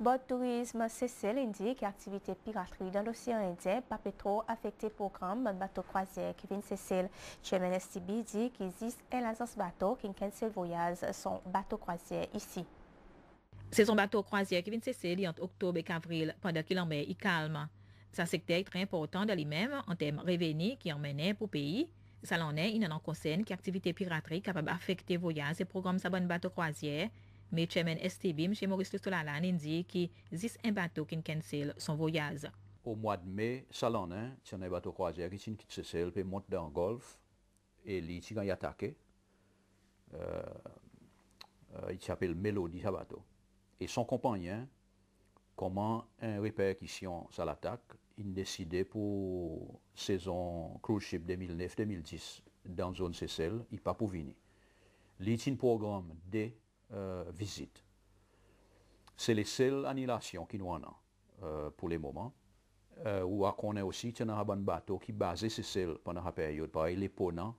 Bot Tourisme Cécile indique activité piraterie dans l'océan Indien, pas trop affecté programme bateau croisière Kevin Cécile. Chairman STB dit qu'il existe un agence bateau qui cancel voyage son bateau croisière ici. C'est son bateau croisière Kevin Cécile entre octobre et avril pendant qu'il en met, il calme. Sa secteur très important dans même en termes de revenus qui emmenait pour pays. Ça l'en est, il en concerne qu'activité piraterie capable d'affecter voyage et programme sa bonne bateau croisière mais chairman STB, chez Maurice a un c'est un bateau qui cancel son voyage. Au mois de mai, Salon, hein, a un bateau croisière qui de ce il puis monte dans le golfe, et il y attaqué. Euh, euh, il s'appelle Mélodie Sabato. Et son compagnon, comment un repère qui sion ça l'attaque, il décidé pour saison cruise ship 2009-2010 dans zone Cécile, il pas pour venir. un programme D euh, visite. C'est les seules annulations qui nous en a euh, pour le moment. On euh, ou aussi qu'il y a un bateau qui basé ces celle pendant la période. Pareil, les ponants,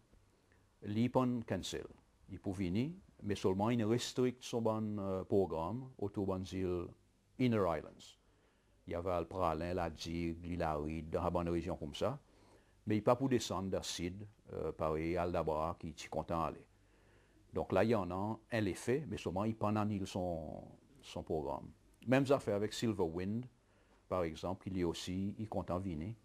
ils peuvent cancel. Ils peuvent venir, mais seulement ils restrictent son bon programme autour des îles Inner Islands. Il y avait le Pralin, la Digue, l'hilaride, dans la région comme ça. Mais il pas pour descendre d'acide, euh, pareil, Aldabra, qui est content d'aller. Donc là, il y en a, un effet, mais seulement il pendant son, son programme. Même affaire avec Silver Wind, par exemple, il y aussi, il compte en viner.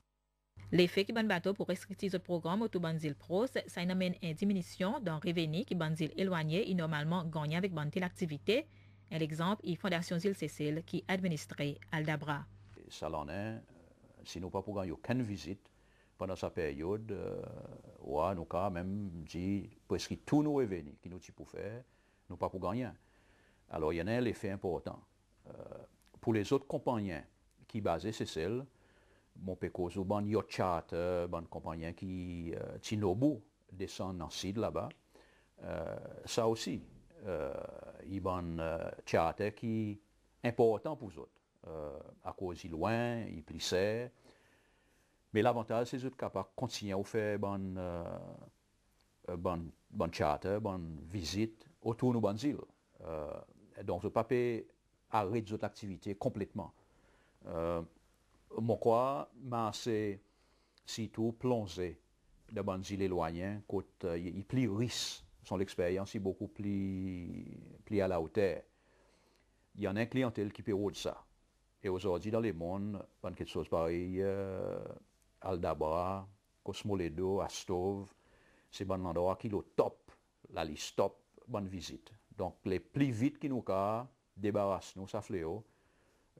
L'effet qui ban bateau pour restricter ce programme de banzil pros, ça amène une diminution dans revenu qui est éloigné et normalement gagné avec banté l'activité. Un exemple la Fondation Zil Cécile qui administrait Aldabra. Ça l'en est, euh, sinon pas pour gagner aucune visite, pendant sa période, nous euh, avons même dit, presque tout nous est venu, qui nous dit pour faire, nous pas pour gagner. Alors il y en a un effet important. Euh, pour les autres compagnons qui basaient ces celles, mon ban yotchat, ban compagnon qui euh, tinobu descend dans Sid là-bas, ça aussi, il y a un tchat qui important pour les autres. à cause il loin, il plissait, mais l'avantage, c'est que vous êtes capable de continuer à faire bon, bon bon une bonne visite autour de bonnes îles. Euh, donc, le pouvez pas arrêter activité complètement. Euh, mon quoi, c'est tout plonger dans les îles éloignées, quand euh, il plus riche, son expérience est beaucoup plus, à la hauteur. Il y en a une clientèle qui peut ça. Et aujourd'hui, dans les mondes, a quelque chose pareil. Euh, Aldabra, Cosmoledo, Astov, c'est bon endroit qui le top, la liste top, bonne visite. Donc les plus vite qui nous cas débarrasse nous ça fléau,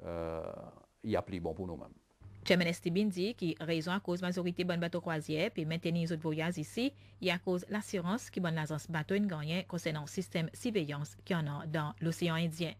il euh, y a plus bon pour nous-mêmes. Chairman Estibin dit raison à cause majorité bonne bateau croisière puis maintenir les autres voyages ici et à cause l'assurance qui bonne l'agence bateau une concernant le système surveillance qui en a dans l'océan Indien.